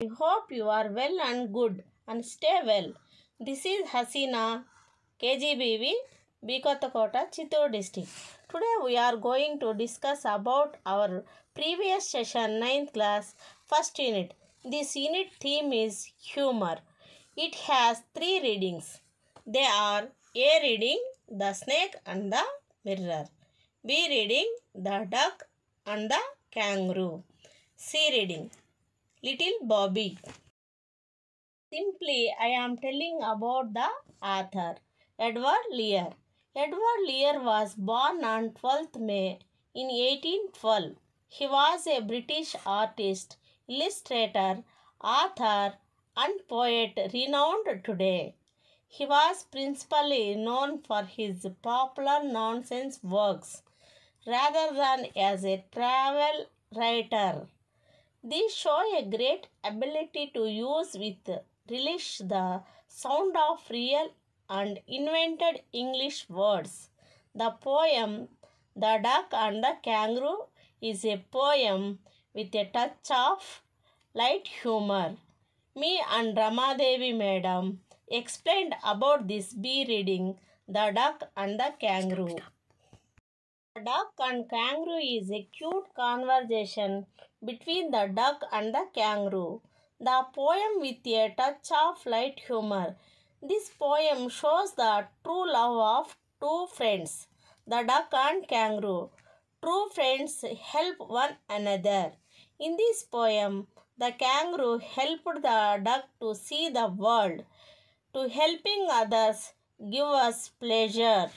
I hope you are well and good and stay well. This is Hasina, KGBV, Bikotakota, Chittor district. Today we are going to discuss about our previous session 9th class first unit. This unit theme is humor. It has three readings. They are A reading the snake and the mirror. B reading the duck and the kangaroo. C reading little Bobby. Simply, I am telling about the author, Edward Lear. Edward Lear was born on 12th May in 1812. He was a British artist, illustrator, author, and poet renowned today. He was principally known for his popular nonsense works rather than as a travel writer. They show a great ability to use with relish the sound of real and invented English words. The poem The Duck and the Kangaroo is a poem with a touch of light humor. Me and Ramadevi madam explained about this bee reading The Duck and the Kangaroo. The Duck and Kangaroo is a cute conversation between the duck and the kangaroo. The poem with a touch of light humor. This poem shows the true love of two friends, the duck and kangaroo. True friends help one another. In this poem, the kangaroo helped the duck to see the world. To helping others give us pleasure.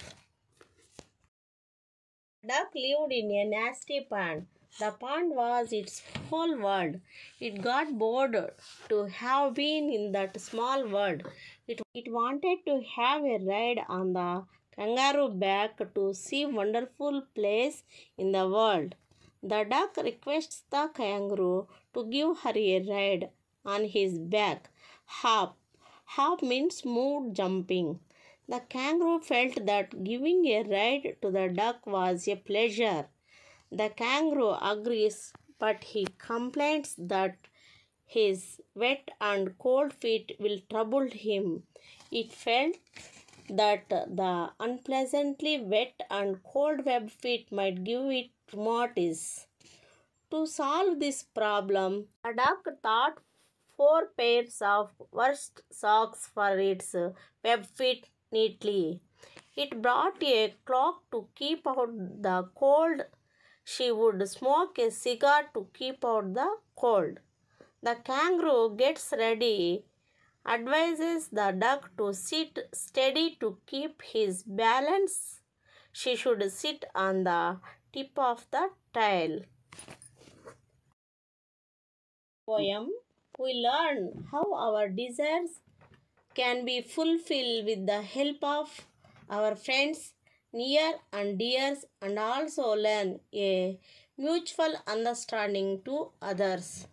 Duck lived in a nasty pond. The pond was its whole world. It got bored to have been in that small world. It, it wanted to have a ride on the kangaroo back to see wonderful place in the world. The duck requests the kangaroo to give her a ride on his back. Hop. Hop means move jumping. The kangaroo felt that giving a ride to the duck was a pleasure. The kangaroo agrees, but he complains that his wet and cold feet will trouble him. It felt that the unpleasantly wet and cold web feet might give it rheumatism. To solve this problem, the duck thought four pairs of worst socks for its web feet neatly. It brought a clock to keep out the cold she would smoke a cigar to keep out the cold. The kangaroo gets ready, advises the duck to sit steady to keep his balance. She should sit on the tip of the tail. Poem We learn how our desires can be fulfilled with the help of our friends near and dear and also learn a mutual understanding to others.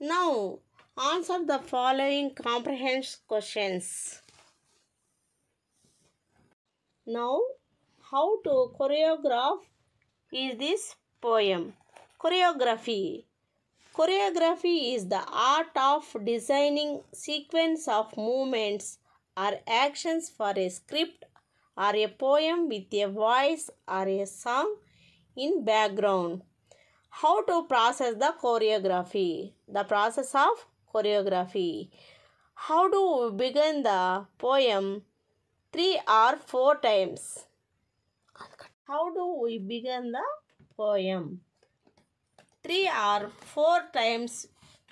Now, answer the following comprehensive questions. Now, how to choreograph is this poem? Choreography. Choreography is the art of designing sequence of movements or actions for a script or a poem with a voice or a song in background. How to process the choreography? The process of choreography. How to begin the poem three or four times? How do we begin the poem? Three or four times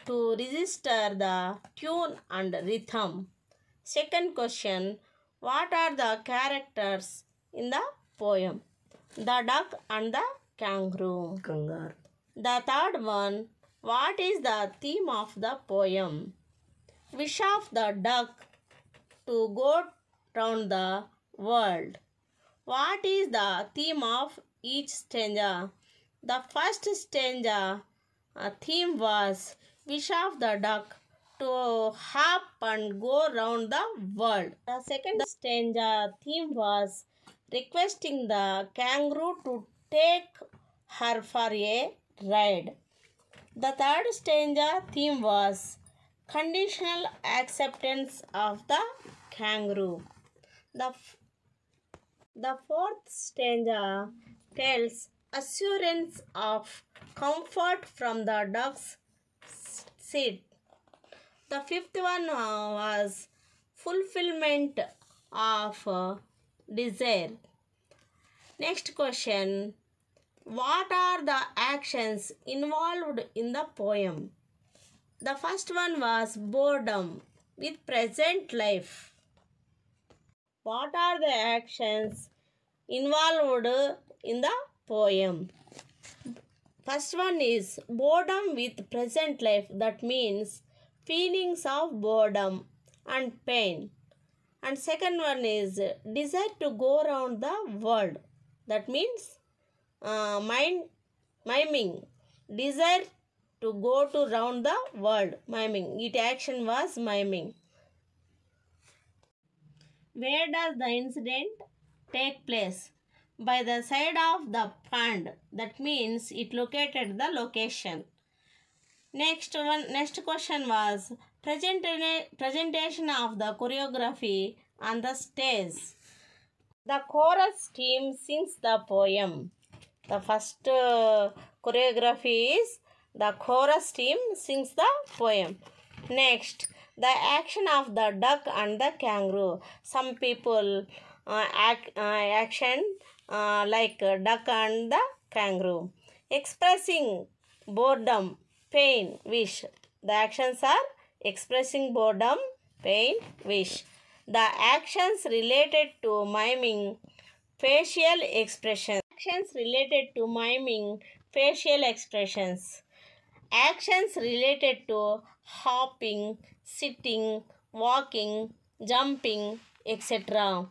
to register the tune and rhythm. Second question what are the characters in the poem? The duck and the kangaroo. Kangar. The third one. What is the theme of the poem? Wish of the duck to go round the world. What is the theme of each stanza? The first stanza uh, theme was Wish of the duck to hop and go round the world. The second stage theme was requesting the kangaroo to take her for a ride. The third stanza theme was conditional acceptance of the kangaroo. The, the fourth stanza tells assurance of comfort from the dog's seat. The fifth one uh, was fulfillment of uh, desire. Next question What are the actions involved in the poem? The first one was boredom with present life. What are the actions involved in the poem? First one is boredom with present life. That means feelings of boredom and pain. And second one is desire to go around the world. That means uh, mind miming. Desire to go to round the world. Miming. It action was miming. Where does the incident take place? By the side of the pond. That means it located the location. Next one, next question was presentation of the choreography on the stage. The chorus team sings the poem. The first uh, choreography is the chorus team sings the poem. Next, the action of the duck and the kangaroo. Some people uh, act, uh, action uh, like duck and the kangaroo. Expressing boredom pain, wish. The actions are expressing boredom, pain, wish. The actions related to miming, facial expressions. Actions related to miming, facial expressions. Actions related to hopping, sitting, walking, jumping, etc.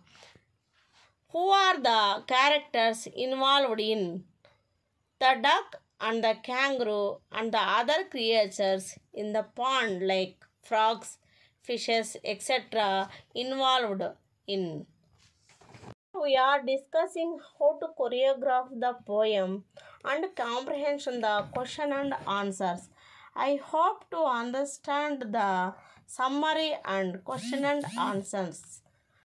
Who are the characters involved in? The duck and the kangaroo and the other creatures in the pond like frogs, fishes, etc. involved in. We are discussing how to choreograph the poem and comprehension the question and answers. I hope to understand the summary and question and answers.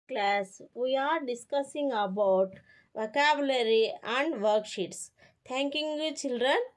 Class, we are discussing about vocabulary and worksheets thanking you children